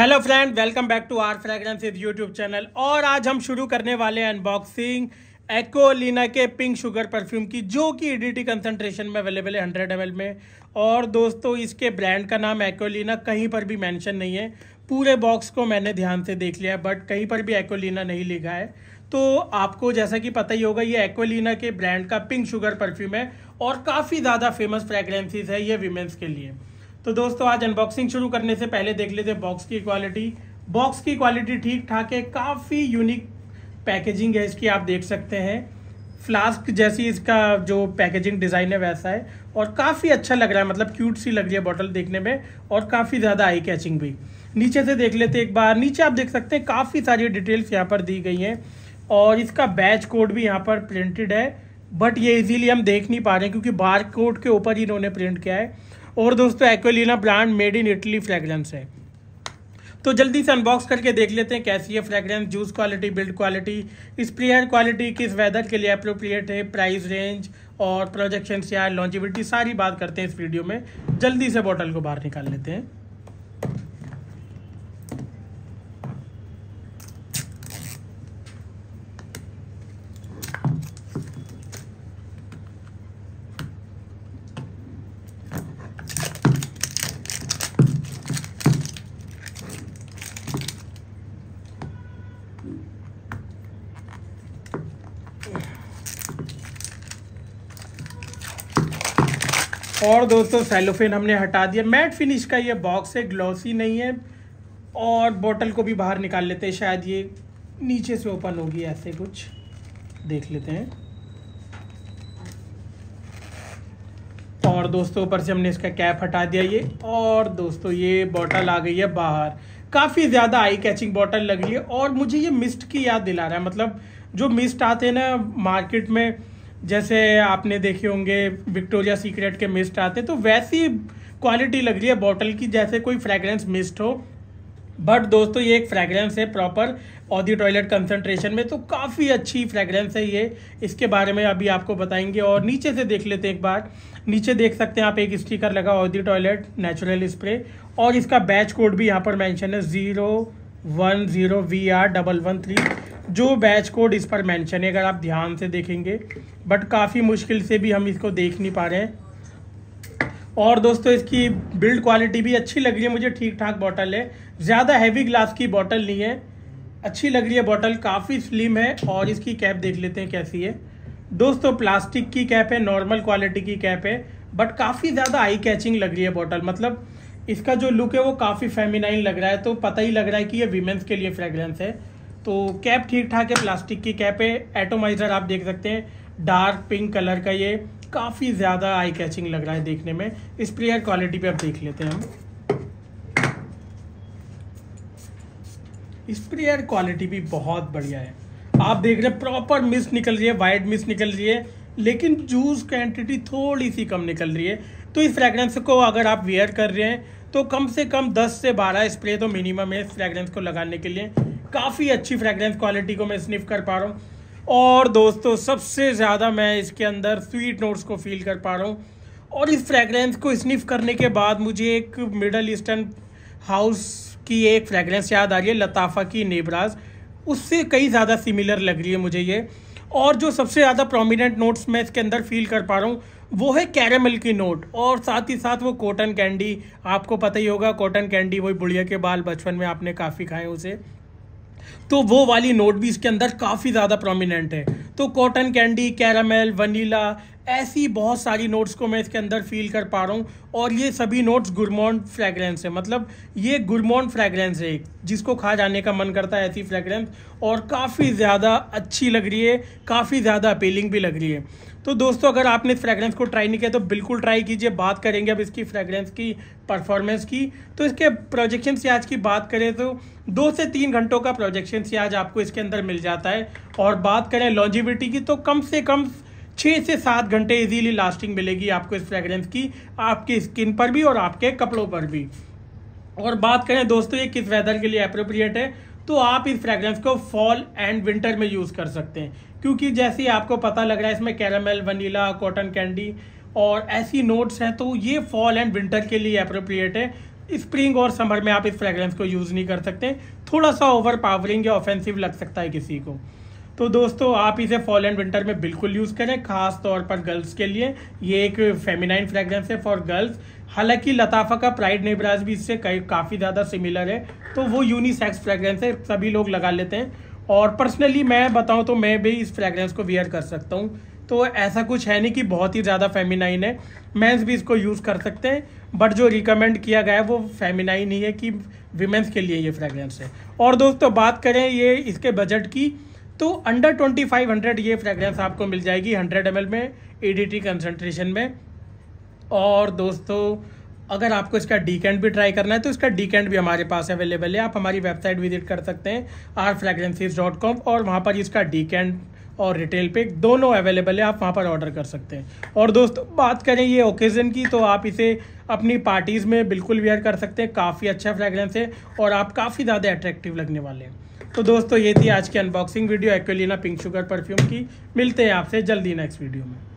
hello friend welcome back to our is YouTube channel और आज हम शुरू करने वाले हैं अनबॉक्सिंग एक्लिना के पिंक शुगर परफ्यूम की जो कि ईडीटी e कंसंट्रेशन में अवेलेबल है हंड्रेड एम में और दोस्तों इसके ब्रांड का नाम एकोलिना कहीं पर भी मेंशन नहीं है पूरे बॉक्स को मैंने ध्यान से देख लिया बट कहीं पर भी एकोलिना नहीं लिखा है तो आपको जैसा कि पता ही होगा ये एकोलिना के ब्रांड का पिंक शुगर परफ्यूम है और काफ़ी ज़्यादा फेमस फ्रेगरेंसीज है ये वीमेंस के लिए तो दोस्तों आज अनबॉक्सिंग शुरू करने से पहले देख लेते हैं बॉक्स की क्वालिटी बॉक्स की क्वालिटी ठीक ठाक है काफ़ी यूनिक पैकेजिंग है इसकी आप देख सकते हैं फ्लास्क जैसी इसका जो पैकेजिंग डिज़ाइन है वैसा है और काफ़ी अच्छा लग रहा है मतलब क्यूट सी लग रही है बॉटल देखने में और काफ़ी ज़्यादा आई कैचिंग भी नीचे से देख लेते एक बार नीचे आप देख सकते हैं काफ़ी सारी डिटेल्स यहाँ पर दी गई हैं और इसका बैच कोड भी यहाँ पर प्रिंटेड है बट ये इजीली हम देख नहीं पा रहे हैं क्योंकि बार कोड के ऊपर ही इन्होंने प्रिंट किया है और दोस्तों Acquolina brand made in Italy fragrance है तो जल्दी से अनबॉक्स करके देख लेते हैं कैसी है fragrance juice quality build quality sprayer quality किस वेदर के लिए अप्रोप्रिएट है प्राइस रेंज और प्रोजेक्शन या लॉन्जिविटी सारी बात करते हैं इस वीडियो में जल्दी से बॉटल को बाहर निकाल लेते हैं और दोस्तों सेलोफेन हमने हटा दिया मैट फिनिश का ये बॉक्स है ग्लॉसी नहीं है और बोतल को भी बाहर निकाल लेते हैं शायद ये नीचे से ओपन होगी ऐसे कुछ देख लेते हैं और दोस्तों ऊपर से हमने इसका कैप हटा दिया ये और दोस्तों ये बॉटल आ गई है बाहर काफ़ी ज़्यादा आई कैचिंग बॉटल लग रही है और मुझे ये मिस्ट की याद दिला रहा है मतलब जो मिस्ट आते हैं ना मार्केट में जैसे आपने देखे होंगे विक्टोरिया सीक्रेट के मिस्ट आते हैं तो वैसी क्वालिटी लग रही है बॉटल की जैसे कोई फ्रेगरेंस मिस्ट हो बट दोस्तों ये एक फ्रेगरेंस है प्रॉपर ऑडी टॉयलेट कंसनट्रेशन में तो काफ़ी अच्छी फ्रेगरेंस है ये इसके बारे में अभी आपको बताएंगे और नीचे से देख लेते हैं एक बार नीचे देख सकते हैं आप एक स्टिकर लगा ऑदी टॉयलेट नेचुरल स्प्रे और इसका बैच कोड भी यहाँ पर मेंशन है zero one zero V R double one three जो बैच कोड इस पर मेंशन है अगर आप ध्यान से देखेंगे बट काफ़ी मुश्किल से भी हम इसको देख नहीं पा रहे हैं और दोस्तों इसकी बिल्ड क्वालिटी भी अच्छी लग रही है मुझे ठीक ठाक बॉटल है ज़्यादा हैवी ग्लास की बॉटल नहीं है अच्छी लग रही है बॉटल काफ़ी स्लिम है और इसकी कैप देख लेते हैं कैसी है दोस्तों प्लास्टिक की कैप है नॉर्मल क्वालिटी की कैप है बट काफ़ी ज़्यादा आई कैचिंग लग रही है बॉटल मतलब इसका जो लुक है वो काफ़ी फेमिनाइन लग रहा है तो पता ही लग रहा है कि ये वीमेंस के लिए फ्रेगरेंस है तो कैप ठीक ठाक है प्लास्टिक की कैप है एटोमाइजर आप देख सकते हैं डार्क पिंक कलर का ये काफ़ी ज़्यादा आई कैचिंग लग रहा है देखने में स्प्रेयर क्वालिटी पे आप देख लेते हैं हम स्प्रेयर क्वालिटी भी बहुत बढ़िया है आप देख रहे हैं प्रॉपर मिस निकल रही है वाइड मिस निकल रही है लेकिन जूस क्वान्टिटी थोड़ी सी कम निकल रही है तो इस फ्रेगरेंस को अगर आप वेयर कर रहे हैं तो कम से कम 10 से 12 स्प्रे तो मिनिमम है इस फ्रेगरेंस को लगाने के लिए काफ़ी अच्छी फ्रेगरेंस क्वालिटी को मैं स्निफ कर पा रहा हूँ और दोस्तों सबसे ज़्यादा मैं इसके अंदर स्वीट नोट्स को फील कर पा रहा हूँ और इस फ्रेगरेंस को स्निफ करने के बाद मुझे एक मिडल ईस्टर्न हाउस की एक फ्रेगरेंस याद आ रही है लताफ़ा की नेबराज उससे कई ज़्यादा सिमिलर लग रही है मुझे ये और जो सबसे ज़्यादा प्रोमिनेंट नोट्स मैं इसके अंदर फील कर पा रहा हूँ वो है कैरामल की नोट और साथ ही साथ वो कॉटन कैंडी आपको पता ही होगा कॉटन कैंडी वही बुढ़िया के बाल बचपन में आपने काफ़ी खाए उसे तो वो वाली नोट भी इसके अंदर काफ़ी ज़्यादा प्रोमिनेंट है तो कॉटन कैंडी कैरामल वनीला ऐसी बहुत सारी नोट्स को मैं इसके अंदर फील कर पा रहा हूँ और ये सभी नोट्स गुरमोन फ्रेगरेंस है मतलब ये गुरमोन फ्रेगरेंस है जिसको खा जाने का मन करता है ऐसी फ्रेगरेंस और काफ़ी ज़्यादा अच्छी लग रही है काफ़ी ज़्यादा अपीलिंग भी लग रही है तो दोस्तों अगर आपने इस फ्रेगरेंस को ट्राई नहीं किया तो बिल्कुल ट्राई कीजिए बात करेंगे अब इसकी फ्रेगरेंस की परफॉर्मेंस की तो इसके प्रोजेक्शन से आज की बात करें तो दो से तीन घंटों का प्रोजेक्शन से आज आपको इसके अंदर मिल जाता है और बात करें लॉन्जिबिलिटी की तो कम से कम छः से सात घंटे इजीली लास्टिंग मिलेगी आपको इस फ्रेगरेंस की आपकी स्किन पर भी और आपके कपड़ों पर भी और बात करें दोस्तों ये किस वेदर के लिए अप्रोप्रिएट है तो आप इस फ्रेग्रेंस को फॉल एंड विंटर में यूज़ कर सकते हैं क्योंकि जैसे आपको पता लग रहा है इसमें कैरामेल वनीला कॉटन कैंडी और ऐसी नोट्स हैं तो ये फॉल एंड विंटर के लिए अप्रोप्रिएट है स्प्रिंग और समर में आप इस फ्रेग्रेंस को यूज़ नहीं कर सकते थोड़ा सा ओवर पावरिंग या ऑफेंसिव लग सकता है किसी को तो दोस्तों आप इसे फॉल एंड विंटर में बिल्कुल यूज़ करें खास तौर पर गर्ल्स के लिए ये एक फेमिनाइन फ्रेग्रेंस है फॉर गर्ल्स हालांकि लताफा का प्राइड नेबराज भी इससे काफ़ी ज़्यादा सिमिलर है तो वो यूनिसेक्स फ्रेग्रेंस है सभी लोग लगा लेते हैं और पर्सनली मैं बताऊँ तो मैं भी इस फ्रेग्रेंस को वियर कर सकता हूँ तो ऐसा कुछ है नहीं कि बहुत ही ज़्यादा फेमिनाइन है मेंस भी इसको यूज़ कर सकते हैं बट जो रिकमेंड किया गया है वो फेमिनाइन ही है कि विमेंस के लिए ये फ्रेग्रेंस है और दोस्तों बात करें ये इसके बजट की तो अंडर 2500 ये फ्रेग्रेंस आपको मिल जाएगी 100 एम में ईडीटी कंसंट्रेशन में और दोस्तों अगर आपको इसका कैंड भी ट्राई करना है तो इसका डीकेंट भी हमारे पास अवेलेबल है आप हमारी वेबसाइट विजिट कर सकते हैं आर फ्रेगरेंसीज डॉट कॉम और वहाँ पर इसका कैंड और रिटेल पे दोनों अवेलेबल है आप वहाँ पर ऑर्डर कर सकते हैं और दोस्तों बात करें ये ओकेज़न की तो आप इसे अपनी पार्टीज़ में बिल्कुल वेयर कर सकते हैं काफ़ी अच्छा फ्रेगरेंस है और आप काफ़ी ज़्यादा अट्रैक्टिव लगने वाले हैं तो दोस्तों ये थी आज की unboxing video Acquolina pink sugar perfume की मिलते हैं आपसे जल्दी नेक्स्ट वीडियो में